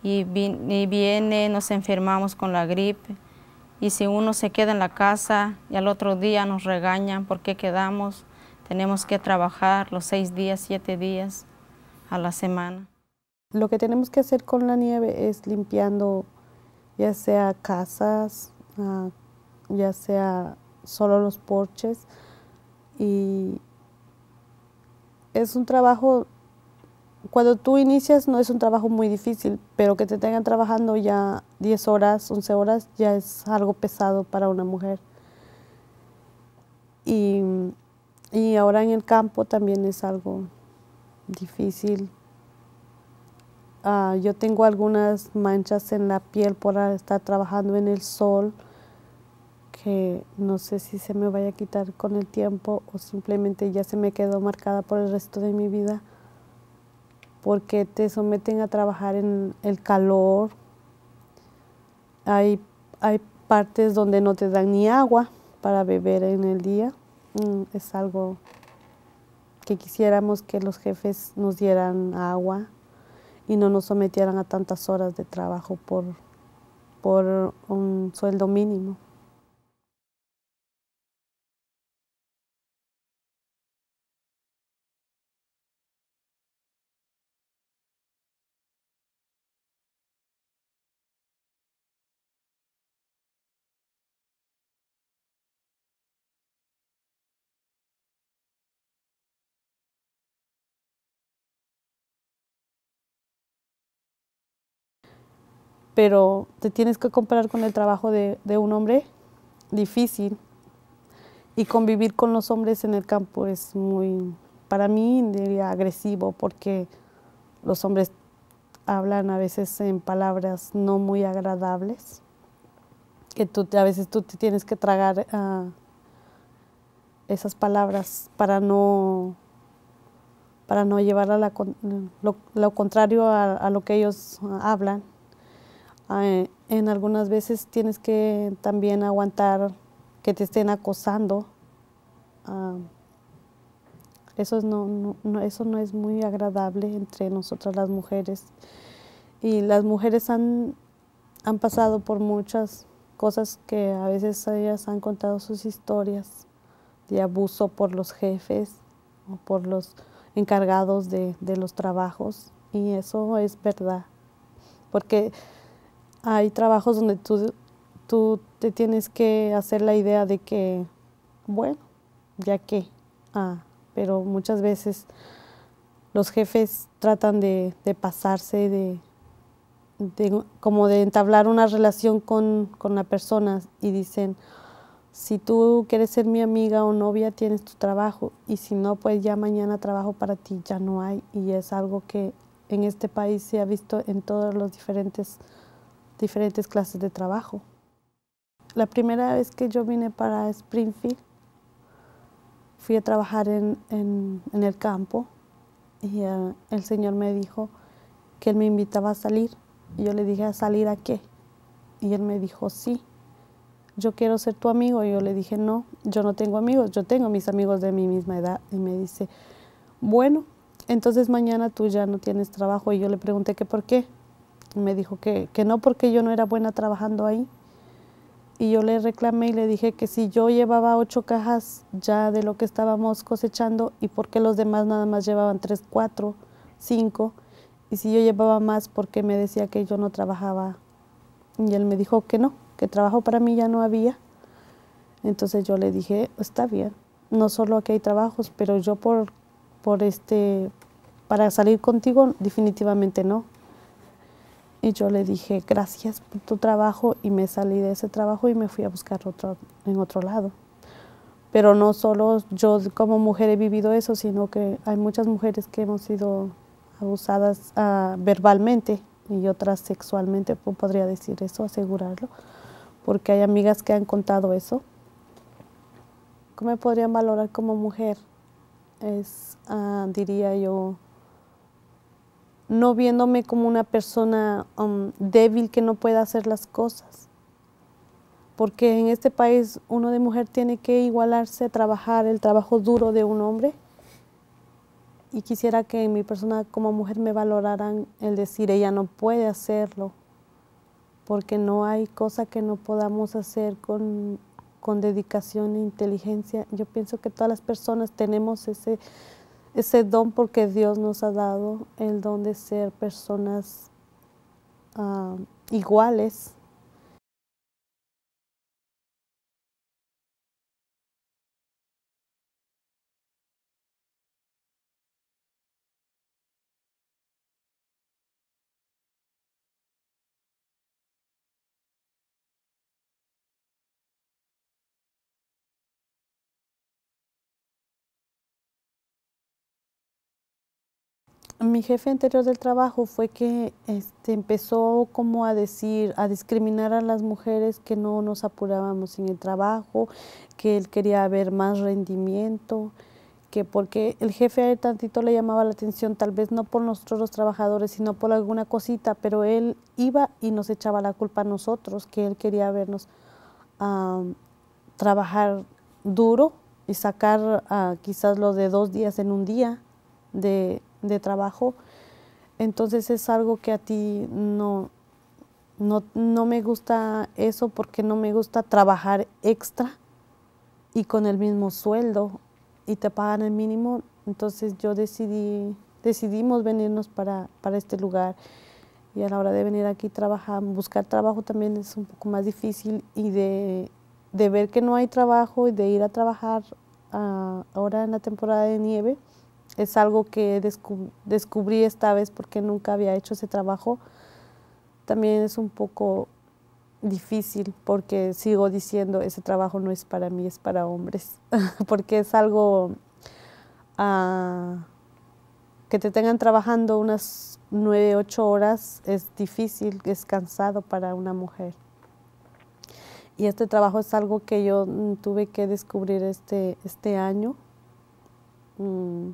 Y, y viene, nos enfermamos con la gripe. Y si uno se queda en la casa y al otro día nos regañan por qué quedamos, tenemos que trabajar los seis días, siete días a la semana. Lo que tenemos que hacer con la nieve es limpiando ya sea casas, ah, ya sea solo los porches. Y es un trabajo, cuando tú inicias no es un trabajo muy difícil, pero que te tengan trabajando ya 10 horas, 11 horas, ya es algo pesado para una mujer. Y, y ahora en el campo también es algo difícil Ah, yo tengo algunas manchas en la piel por estar trabajando en el sol que no sé si se me vaya a quitar con el tiempo o simplemente ya se me quedó marcada por el resto de mi vida porque te someten a trabajar en el calor. Hay, partes donde no te dan ni agua para beber en el día. Mm, es algo que quisiéramos que los jefes nos dieran agua y no nos sometieran a tantas horas de trabajo por, por un sueldo mínimo. pero te tienes que comparar con el trabajo de, un hombre difícil y convivir con los hombres en el campo es muy, para mí diría agresivo porque los hombres hablan a veces en palabras no muy agradables, que tú, a veces tú te tienes que tragar ah, esas palabras para no para no llevar a lo, contrario a lo que ellos hablan eh, en algunas veces tienes que también aguantar que te estén acosando. Ah, eso, no, no, eso no es muy agradable entre nosotras las mujeres. Y las mujeres han, han pasado por muchas cosas que a veces ellas han contado sus historias de abuso por los jefes o por los encargados de, de los trabajos. Y eso es verdad. Porque hay trabajos donde tú, tú te tienes que hacer la idea de que, bueno, ya que, ah, pero muchas veces los jefes tratan de, de pasarse, de, de, como de entablar una relación con, con la persona y dicen, si tú quieres ser mi amiga o novia, tienes tu trabajo y si no, pues ya mañana trabajo para ti, ya no hay y es algo que en este país se ha visto en todos los diferentes diferentes clases de trabajo. La primera vez que yo vine para Springfield, fui a trabajar en, en, el campo y eh, el señor me dijo que él me invitaba a salir. Y yo le dije, ¿a salir a qué? Y él me dijo, sí, yo quiero ser tu amigo. Y yo le dije, no, yo no tengo amigos, yo tengo mis amigos de mi misma edad. Y me dice, bueno, entonces mañana tú ya no tienes trabajo. Y yo le pregunté que por qué me dijo que, que no porque yo no era buena trabajando ahí. Y yo le reclamé y le dije que si yo llevaba ocho cajas ya de lo que estábamos cosechando y porque los demás nada más llevaban tres, cuatro, cinco. Y si yo llevaba más, porque me decía que yo no trabajaba? Y él me dijo que no, que trabajo para mí ya no había. Entonces yo le dije, está bien, no solo aquí hay trabajos, pero yo por, por este, para salir contigo definitivamente no. Y yo le dije, gracias por tu trabajo y me salí de ese trabajo y me fui a buscar otro, en otro lado. Pero no solo yo como mujer he vivido eso, sino que hay muchas mujeres que hemos sido abusadas ah, verbalmente y otras sexualmente, podría decir eso, asegurarlo, porque hay amigas que han contado eso. ¿Cómo me podrían valorar como mujer? Es, ah, diría yo, no viéndome como una persona um, débil que no pueda hacer las cosas. Porque en este país uno de mujer tiene que igualarse a trabajar el trabajo duro de un hombre. Y quisiera que en mi persona como mujer me valoraran el decir ella no puede hacerlo. Porque no hay cosa que no podamos hacer con dedicación e inteligencia. Yo pienso que todas las personas tenemos ese ese don porque Dios nos ha dado, el don de ser personas ah, iguales mi jefe anterior del trabajo fue que este, empezó como a decir, a discriminar a las mujeres que no nos apurábamos en el trabajo, que él quería ver más rendimiento, que porque el jefe a él tantito le llamaba la atención, tal vez no por nosotros los trabajadores, sino por alguna cosita, pero él iba y nos echaba la culpa a nosotros, que él quería vernos trabajar duro y sacar ah, quizás lo de dos días en un día de de trabajo. Entonces es algo que a ti no, no, me gusta eso porque no me gusta trabajar extra y con el mismo sueldo y te pagan el mínimo. Entonces yo decidí, decidimos venirnos para, para este lugar y a la hora de venir aquí trabajar, buscar trabajo también es un poco más difícil y de, ver que no hay trabajo y de ir a trabajar ah, ahora en la temporada de nieve es algo que descubrí esta vez porque nunca había hecho ese trabajo. También es un poco difícil porque sigo diciendo ese trabajo no es para mí, es para hombres, porque es algo ah, que te tengan trabajando unas nueve, ocho horas, es difícil, es cansado para una mujer. Y este trabajo es algo que yo mm, tuve que descubrir este, este año. Mm,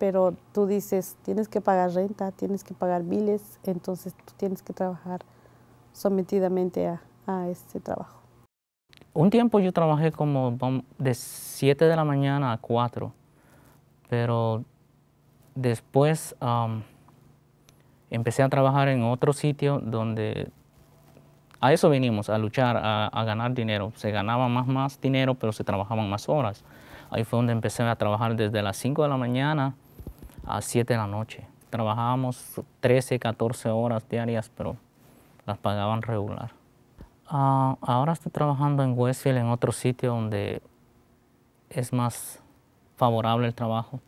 pero tú dices, tienes que pagar renta, tienes que pagar biles, entonces tú tienes que trabajar sometidamente a, a este trabajo. Un tiempo yo trabajé como de 7 de la mañana a 4, pero después empecé a trabajar en otro sitio donde a eso vinimos, a luchar, a, a, ganar dinero. Se ganaba más, más dinero, pero se trabajaban más horas. Ahí fue donde empecé a trabajar desde las 5 de la mañana a 7 de la noche. Trabajábamos 13, 14 horas diarias, pero las pagaban regular. Ah, ahora estoy trabajando en Westfield, en otro sitio donde es más favorable el trabajo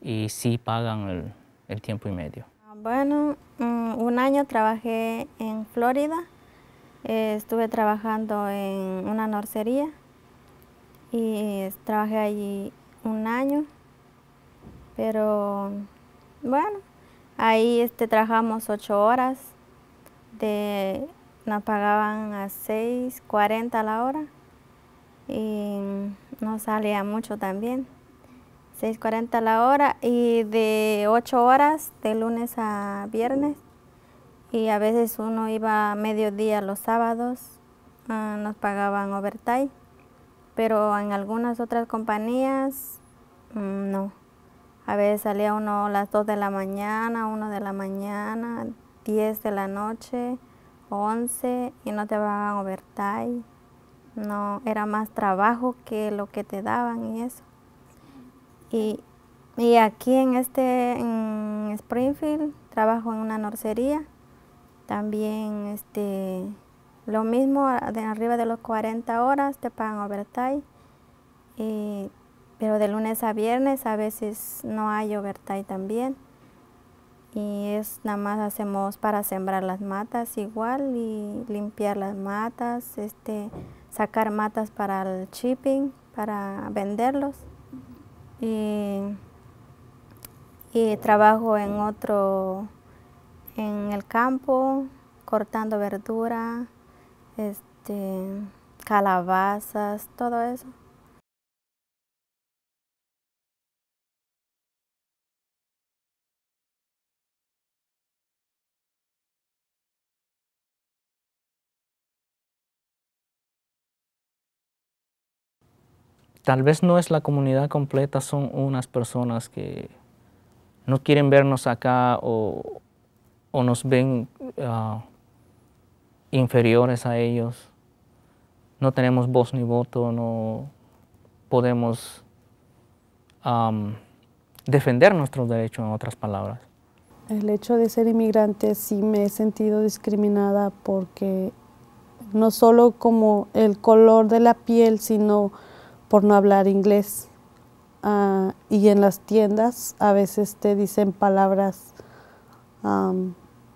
y sí pagan el, tiempo y medio. Ah, bueno, mm, un año trabajé en Florida, eh, estuve trabajando en una norcería y eh, trabajé allí un año pero bueno, ahí este, trabajamos ocho horas, de, nos pagaban a 6.40 la hora y no salía mucho también. 6.40 la hora y de ocho horas de lunes a viernes y a veces uno iba a mediodía los sábados, ah, nos pagaban overtime, pero en algunas otras compañías mm, no. A veces salía uno a las 2 de la mañana, 1 de la mañana, 10 de la noche, 11 y no te pagaban overtime. No, era más trabajo que lo que te daban y eso. Y, aquí en este Springfield trabajo en una norcería. También este lo mismo de arriba de los 40 horas te pagan overtime. Y pero de lunes a viernes a veces no hay overtime también. Y es nada más hacemos para sembrar las matas igual y limpiar las matas, este, sacar matas para el shipping, para venderlos. Y, y trabajo en otro, en el campo, cortando verdura, este, calabazas, todo eso. tal vez no es la comunidad completa, son unas personas que no quieren vernos acá o, nos ven ah, inferiores a ellos. No tenemos voz ni voto, no podemos defender nuestros derechos, en otras palabras. El hecho de ser inmigrante sí me he sentido discriminada porque no solo como el color de la piel, sino por no hablar inglés. Ah, y en las tiendas a veces te dicen palabras.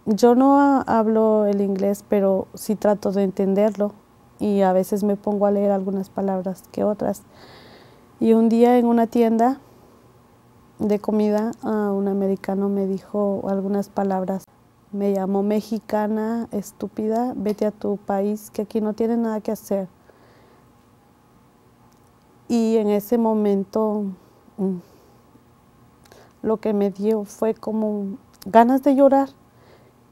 yo no hablo el inglés, pero sí trato de entenderlo y a veces me pongo a leer algunas palabras que otras. Y un día en una tienda de comida, ah, un americano me dijo algunas palabras. Me llamó mexicana, estúpida, vete a tu país, que aquí no tiene nada que hacer. Y en ese momento mm, lo que me dio fue como ganas de llorar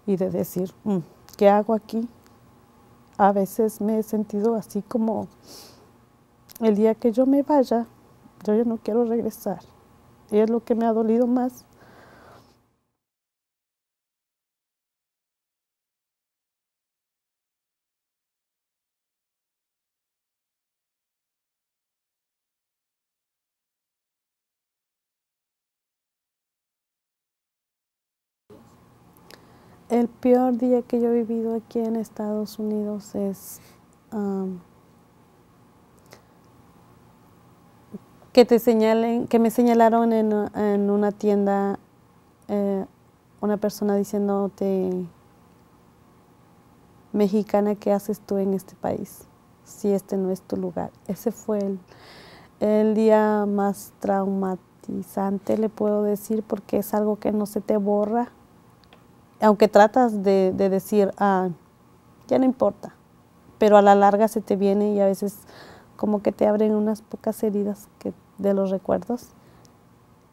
y de decir, mm, ¿qué hago aquí? A veces me he sentido así como el día que yo me vaya, yo ya no quiero regresar. Y es lo que me ha dolido más El peor día que yo he vivido aquí en Estados Unidos es que te señalen, que me señalaron en, una tienda eh, una persona diciéndote mexicana, ¿qué haces tú en este país? Si este no es tu lugar. Ese fue el día más traumatizante, le puedo decir, porque es algo que no se te borra aunque tratas de, decir, ah, ya no importa, pero a la larga se te viene y a veces como que te abren unas pocas heridas de los recuerdos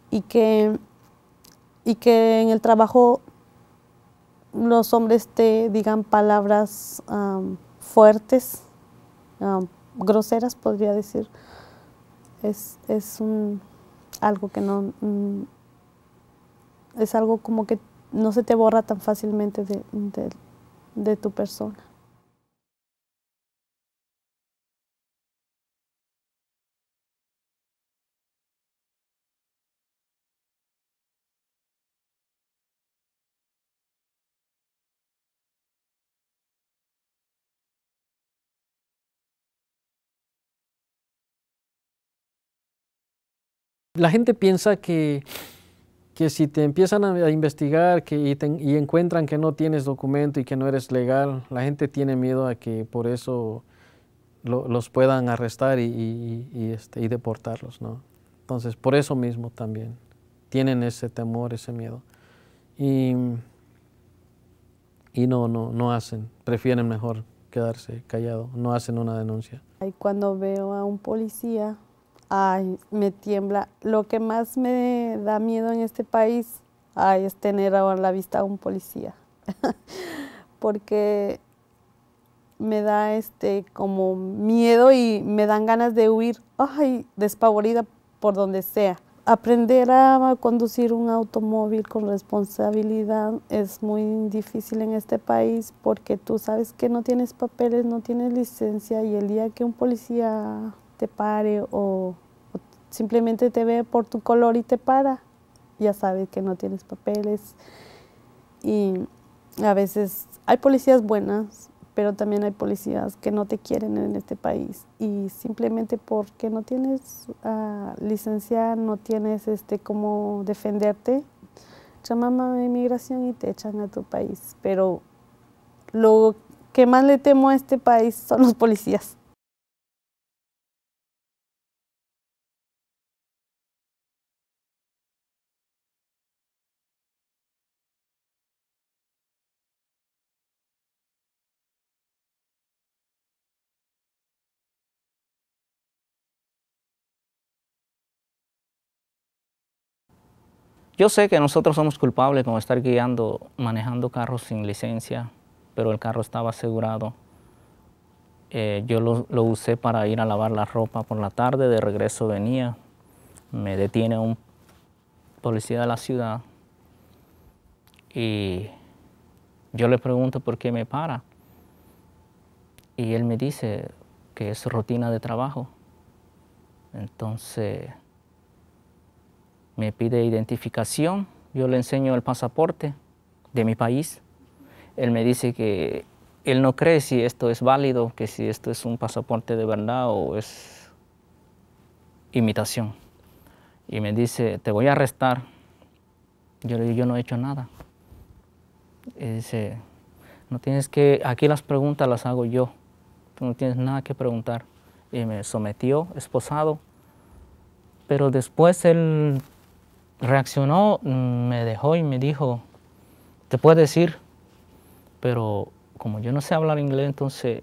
y que, y que en el trabajo los hombres te digan palabras fuertes, groseras podría decir, es, algo que no, mm, es algo como que no se te borra tan fácilmente de, tu persona. La gente piensa que que si te empiezan a, investigar que, y, encuentran que no tienes documento y que no eres legal, la gente tiene miedo a que por eso los puedan arrestar este, y, deportarlos, ¿no? Entonces, por eso mismo también tienen ese temor, ese miedo. Y, y no, no, no hacen, prefieren mejor quedarse callado, no hacen una denuncia. Y cuando veo a un policía Ay, me tiembla. Lo que más me da miedo en este país es tener a la vista a un policía. Porque me da este como miedo y me dan ganas de huir, ay, despavorida por donde sea. Aprender a conducir un automóvil con responsabilidad es muy difícil en este país porque tú sabes que no tienes papeles, no tienes licencia y el día que un policía te pare o simplemente te ve por tu color y te para. Ya sabes que no tienes papeles. Y a veces hay policías buenas, pero también hay policías que no te quieren en este país. Y simplemente porque no tienes ah, licencia, no tienes este, cómo defenderte, llaman a inmigración y te echan a tu país. Pero lo que más le temo a este país son los policías. Yo sé que nosotros somos culpables como estar guiando, manejando carros sin licencia, pero el carro estaba asegurado. Eh, yo lo, lo, usé para ir a lavar la ropa por la tarde, de regreso venía, me detiene un policía de la ciudad y yo le pregunto por qué me para. Y él me dice que es rutina de trabajo. Entonces me pide identificación, yo le enseño el pasaporte de mi país. Él me dice que él no cree si esto es válido, que si esto es un pasaporte de verdad o es imitación. Y me dice, te voy a arrestar. Yo le digo, yo no he hecho nada. Y dice, no tienes que, aquí las preguntas las hago yo, tú no tienes nada que preguntar. Y me sometió, esposado. Pero después él reaccionó, mm, me dejó y me dijo, te puedes ir, pero como yo no sé hablar inglés, entonces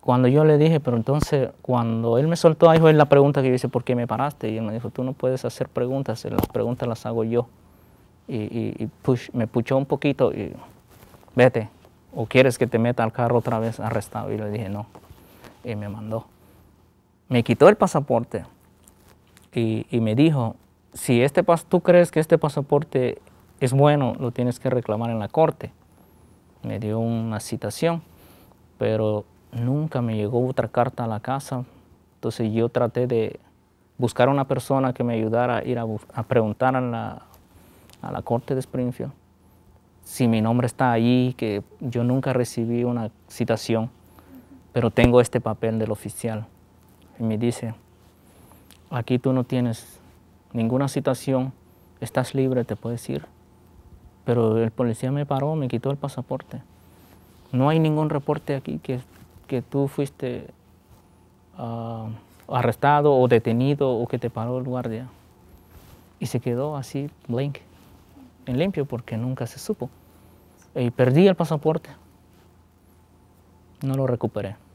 cuando yo le dije, pero entonces cuando él me soltó, ahí fue la pregunta que yo hice, ¿por qué me paraste? Y él me dijo, tú no puedes hacer preguntas, eh, las preguntas las hago yo. Y, me puchó un poquito y vete, o quieres que te meta al carro otra vez arrestado. Y le dije, no, y me mandó. Me quitó el pasaporte y, y me dijo, si este pas tú crees que este pasaporte es bueno, lo tienes que reclamar en la corte. Me dio una citación, pero nunca me llegó otra carta a la casa. Entonces yo traté de buscar una persona que me ayudara a ir a, preguntar a la, a la corte de Springfield si mi nombre está ahí, que yo nunca recibí una citación, pero tengo este papel del oficial. Y me dice, aquí tú no tienes ninguna situación, estás libre, te puedes ir. Pero el policía me paró, me quitó el pasaporte. No hay ningún reporte aquí que, que tú fuiste ah, arrestado o detenido o que te paró el guardia. Y se quedó así, blank, en limpio, porque nunca se supo. Y perdí el pasaporte. No lo recuperé.